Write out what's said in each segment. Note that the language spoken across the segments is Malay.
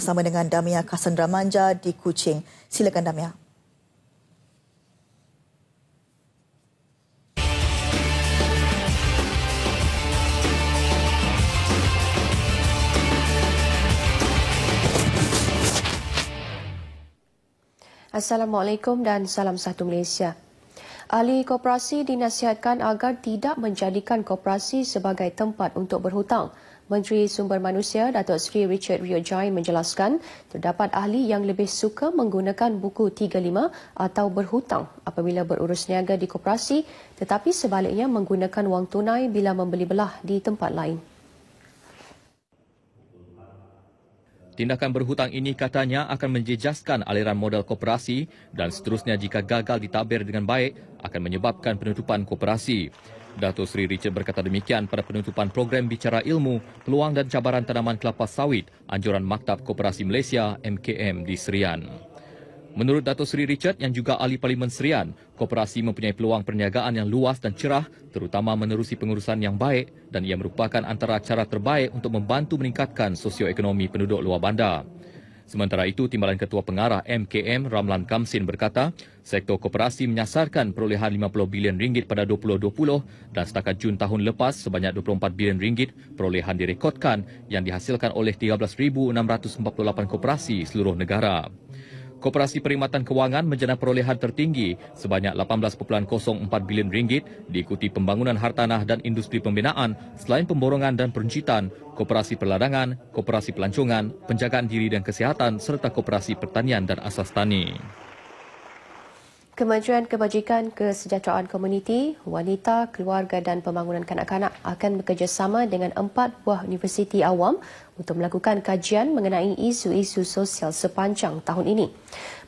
bersama dengan Damia Kassandra Manja di Kuching. Silakan Damia. Assalamualaikum dan salam satu Malaysia. Ahli koperasi dinasihatkan agar tidak menjadikan koperasi sebagai tempat untuk berhutang. Menteri Sumber Manusia Datuk Seri Richard Rio Jai menjelaskan terdapat ahli yang lebih suka menggunakan buku 35 atau berhutang apabila berurus niaga di koperasi tetapi sebaliknya menggunakan wang tunai bila membeli belah di tempat lain. Tindakan berhutang ini katanya akan menjejaskan aliran modal koperasi dan seterusnya jika gagal ditabir dengan baik akan menyebabkan penutupan koperasi. Dato' Sri Richard berkata demikian pada penutupan program Bicara Ilmu, Peluang dan Cabaran Tanaman Kelapa Sawit, Anjuran Maktab Koperasi Malaysia, MKM di Serian. Menurut Dato' Sri Richard yang juga ahli Parlimen Serian, koperasi mempunyai peluang perniagaan yang luas dan cerah, terutama menerusi pengurusan yang baik dan ia merupakan antara cara terbaik untuk membantu meningkatkan sosioekonomi penduduk luar bandar. Sementara itu, Timbalan Ketua Pengarah MKM Ramlan Kamsin berkata, sektor koperasi menyasarkan perolehan 50 bilion ringgit pada 2020 dan setakat Jun tahun lepas sebanyak 24 bilion ringgit perolehan direkodkan yang dihasilkan oleh 13,648 koperasi seluruh negara. Koperasi Perkhidmatan Kewangan menjana perolehan tertinggi sebanyak 18.04 bilion ringgit diikuti pembangunan hartanah dan industri pembinaan selain pemborongan dan peruncitan, koperasi perladangan, koperasi pelancongan, penjagaan diri dan kesihatan serta koperasi pertanian dan asas tani. Kementerian Kebajikan Kesejahteraan Komuniti, Wanita, Keluarga dan Pembangunan Kanak-kanak akan bekerjasama dengan empat buah universiti awam untuk melakukan kajian mengenai isu-isu sosial sepanjang tahun ini.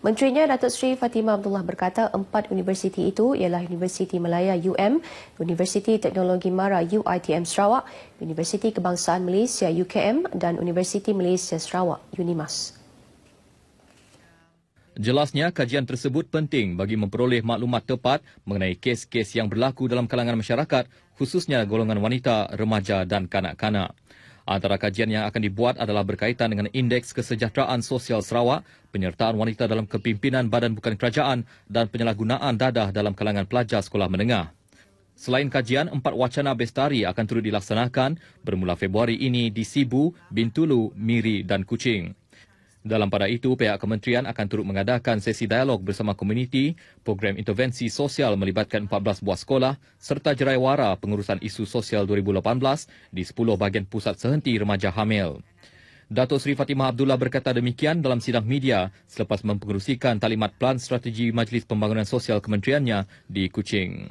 Menterinya Datuk Seri Fatimah Abdullah berkata empat universiti itu ialah Universiti Melaya UM, Universiti Teknologi Mara UITM Sarawak, Universiti Kebangsaan Malaysia UKM dan Universiti Malaysia Sarawak UNIMAS. Jelasnya, kajian tersebut penting bagi memperoleh maklumat tepat mengenai kes-kes yang berlaku dalam kalangan masyarakat, khususnya golongan wanita, remaja dan kanak-kanak. Antara kajian yang akan dibuat adalah berkaitan dengan Indeks Kesejahteraan Sosial Sarawak, penyertaan wanita dalam kepimpinan badan bukan kerajaan dan penyalahgunaan dadah dalam kalangan pelajar sekolah menengah. Selain kajian, empat wacana bestari akan turut dilaksanakan bermula Februari ini di Sibu, Bintulu, Miri dan Kuching. Dalam pada itu, pihak kementerian akan turut mengadakan sesi dialog bersama komuniti, program intervensi sosial melibatkan 14 buah sekolah serta wara pengurusan isu sosial 2018 di 10 bahagian pusat sehenti remaja hamil. Dato' Sri Fatimah Abdullah berkata demikian dalam sidang media selepas mempengerusikan talimat plan strategi Majlis Pembangunan Sosial Kementeriannya di Kuching.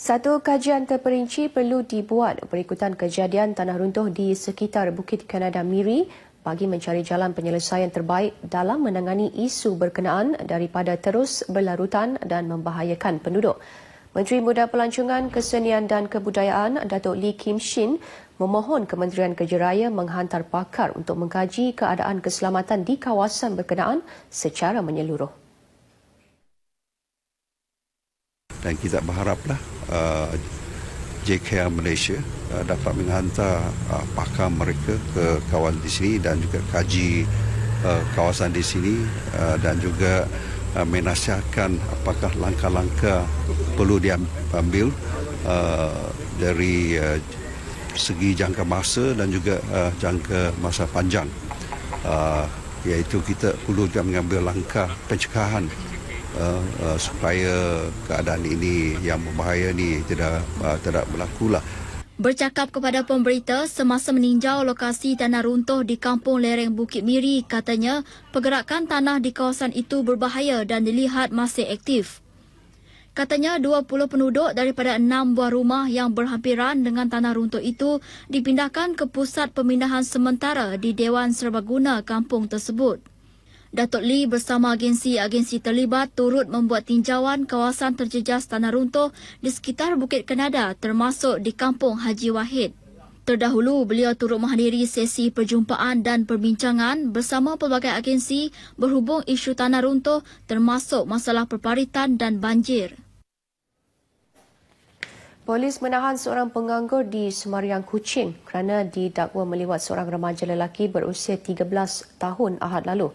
Satu kajian terperinci perlu dibuat berikutan kejadian tanah runtuh di sekitar Bukit Kanada Miri bagi mencari jalan penyelesaian terbaik dalam menangani isu berkenaan daripada terus berlarutan dan membahayakan penduduk. Menteri Muda Pelancongan Kesenian dan Kebudayaan Datuk Lee Kim Shin memohon Kementerian Kerja Raya menghantar pakar untuk mengkaji keadaan keselamatan di kawasan berkenaan secara menyeluruh. Dan kita berharaplah uh, JKR Malaysia uh, dapat menghantar uh, pakar mereka ke kawasan di sini dan juga kaji uh, kawasan di sini dan juga uh, menasihatkan apakah langkah-langkah perlu diambil dari segi jangka masa dan juga jangka masa panjang uh, iaitu kita perlu juga mengambil langkah pencegahan uh, uh, supaya keadaan ini yang berbahaya ni tidak uh, tidak berlaku lah. Bercakap kepada pemberita semasa meninjau lokasi tanah runtuh di kampung lereng Bukit Miri, katanya pergerakan tanah di kawasan itu berbahaya dan dilihat masih aktif. Katanya 20 penduduk daripada 6 buah rumah yang berhampiran dengan tanah runtuh itu dipindahkan ke pusat pemindahan sementara di Dewan Serbaguna kampung tersebut. Datuk Lee bersama agensi-agensi terlibat turut membuat tinjauan kawasan terjejas tanah runtuh di sekitar Bukit Kenada termasuk di Kampung Haji Wahid. Terdahulu, beliau turut menghadiri sesi perjumpaan dan perbincangan bersama pelbagai agensi berhubung isu tanah runtuh termasuk masalah perparitan dan banjir. Polis menahan seorang penganggur di Semariang, Kuching kerana didakwa melewat seorang remaja lelaki berusia 13 tahun ahad lalu.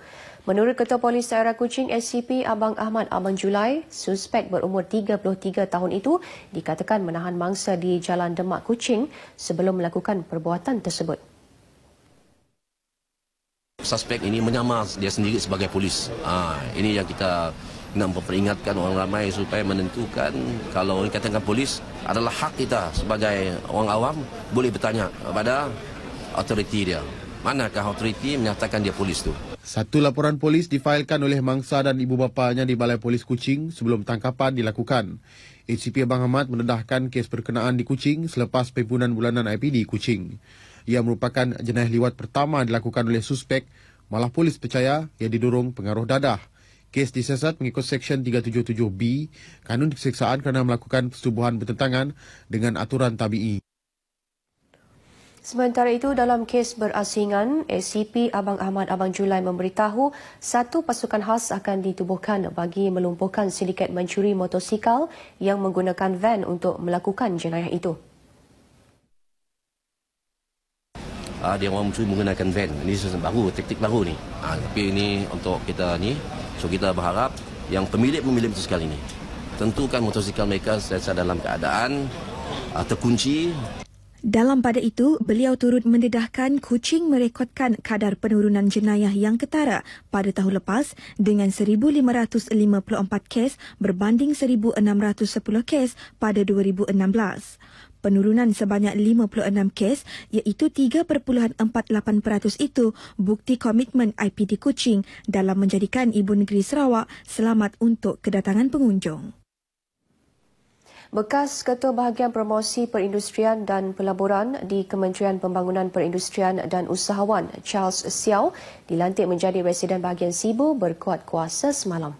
Menurut Ketua Polis Daerah Kuching SCP Abang Ahmad Abang Julai, suspek berumur 33 tahun itu dikatakan menahan mangsa di Jalan Demak Kuching sebelum melakukan perbuatan tersebut. Suspek ini menyamar dia sendiri sebagai polis. ha, ini yang kita nak memperingatkan orang ramai supaya menentukan kalau dikatakan polis adalah hak kita sebagai orang awam boleh bertanya kepada autoriti dia. Manakah autoriti menyatakan dia polis tu? Satu laporan polis difailkan oleh mangsa dan ibu bapanya di Balai Polis Kuching sebelum tangkapan dilakukan. ACP Abang Ahmad mendedahkan kes berkenaan di Kuching selepas pembunuhan bulanan IPD Kuching. Ia merupakan jenayah liwat pertama dilakukan oleh suspek, malah polis percaya ia didorong pengaruh dadah. Kes disesat mengikut Seksyen 377B, Kanun Keseksaan kerana melakukan persubuhan bertentangan dengan aturan tabi'i. Sementara itu, dalam kes berasingan, SCP Abang Ahmad Abang Julai memberitahu satu pasukan khas akan ditubuhkan bagi melumpuhkan sindiket mencuri motosikal yang menggunakan van untuk melakukan jenayah itu. Ah, dia orang mencuri menggunakan van. Ini baru, taktik baru ni. Ah, tapi ini untuk kita ni. So kita berharap yang pemilik memilih motosikal ini. Tentukan motosikal mereka sedang dalam keadaan ah, terkunci. Dalam pada itu, beliau turut mendedahkan kucing merekodkan kadar penurunan jenayah yang ketara pada tahun lepas dengan 1,554 kes berbanding 1,610 kes pada 2016 penurunan sebanyak 56 kes iaitu 3.48% itu bukti komitmen IPD Kuching dalam menjadikan ibu negeri Sarawak selamat untuk kedatangan pengunjung. Bekas Ketua Bahagian Promosi Perindustrian dan Pelaburan di Kementerian Pembangunan Perindustrian dan Usahawan Charles Siau dilantik menjadi Residen Bahagian Sibu berkuat kuasa semalam.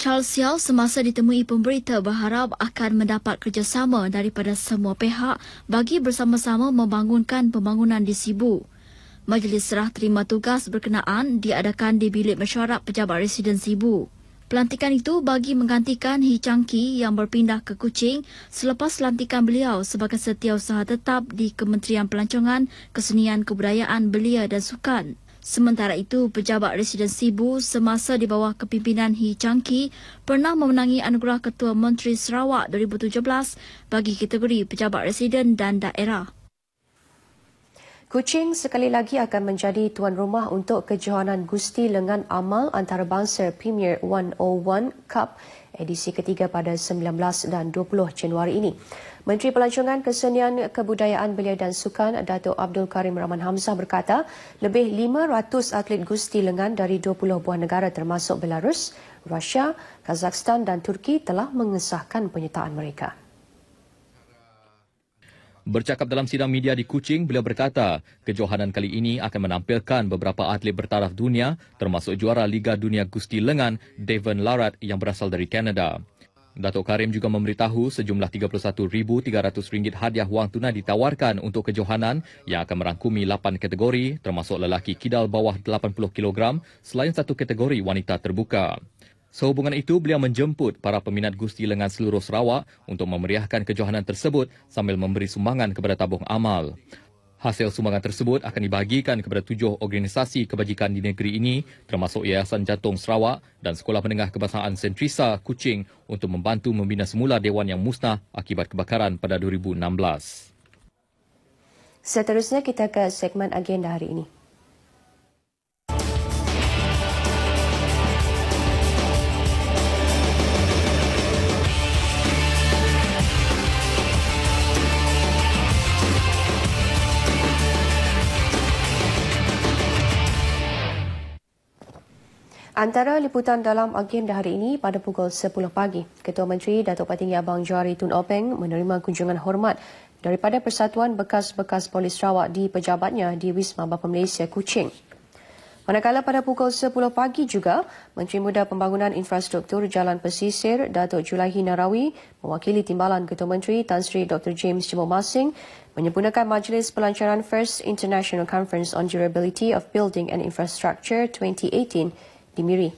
Charles Siau semasa ditemui pemberita berharap akan mendapat kerjasama daripada semua pihak bagi bersama-sama membangunkan pembangunan di Sibu. Majlis serah terima tugas berkenaan diadakan di bilik mesyuarat pejabat residen Sibu. Pelantikan itu bagi menggantikan Hee Chang Ki yang berpindah ke Kuching selepas pelantikan beliau sebagai setiausaha tetap di Kementerian Pelancongan, Kesenian Kebudayaan Belia dan Sukan. Sementara itu, pejabat residen Sibu semasa di bawah kepimpinan Hee Chang Ki pernah memenangi anugerah Ketua Menteri Sarawak 2017 bagi kategori pejabat residen dan daerah. Kuching sekali lagi akan menjadi tuan rumah untuk kejohanan Gusti Lengan Amal Antarabangsa Premier 101 Cup edisi ketiga pada 19 dan 20 Januari ini. Menteri Pelancongan Kesenian Kebudayaan Belia dan Sukan Dato' Abdul Karim Rahman Hamzah berkata lebih 500 atlet Gusti Lengan dari 20 buah negara termasuk Belarus, Rusia, Kazakhstan dan Turki telah mengesahkan penyertaan mereka. Bercakap dalam sidang media di Kuching, beliau berkata, kejohanan kali ini akan menampilkan beberapa atlet bertaraf dunia termasuk juara Liga Dunia Gusti Lengan, Devon Larat yang berasal dari Kanada. Datuk Karim juga memberitahu sejumlah RM31,300 hadiah wang tunai ditawarkan untuk kejohanan yang akan merangkumi 8 kategori termasuk lelaki kidal bawah 80 kg selain satu kategori wanita terbuka. Sehubungan itu, beliau menjemput para peminat Gusti Lengan seluruh Sarawak untuk memeriahkan kejohanan tersebut sambil memberi sumbangan kepada tabung amal. Hasil sumbangan tersebut akan dibagikan kepada tujuh organisasi kebajikan di negeri ini termasuk Yayasan Jantung Sarawak dan Sekolah Menengah Kebangsaan Sentrisa Kuching untuk membantu membina semula Dewan yang musnah akibat kebakaran pada 2016. Seterusnya kita ke segmen agenda hari ini. Antara liputan dalam agenda hari ini pada pukul 10 pagi, Ketua Menteri Datuk Patingi Abang Johari Tun Openg menerima kunjungan hormat daripada Persatuan Bekas-Bekas Polis Sarawak di pejabatnya di Wisma Bapa Malaysia, Kuching. Manakala pada pukul 10 pagi juga, Menteri Muda Pembangunan Infrastruktur Jalan Pesisir Datuk Julahi Narawi mewakili timbalan Ketua Menteri Tan Sri Dr. James Jemo Masing menyempurnakan majlis pelancaran First International Conference on Durability of Building and Infrastructure 2018 Timiri.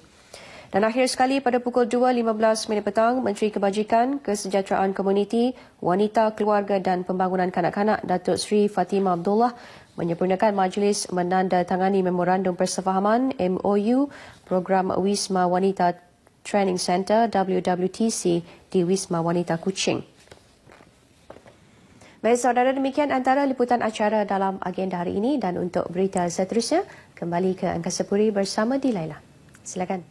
Dan akhir sekali pada pukul 2.15 minit petang, Menteri Kebajikan, Kesejahteraan Komuniti, Wanita, Keluarga dan Pembangunan Kanak-Kanak Datuk Sri Fatimah Abdullah menyempurnakan majlis menandatangani memorandum persefahaman MOU Program Wisma Wanita Training Center WWTC di Wisma Wanita Kuching. Baik saudara demikian antara liputan acara dalam agenda hari ini dan untuk berita seterusnya kembali ke Angkasa Puri bersama Dilailah. Silakan.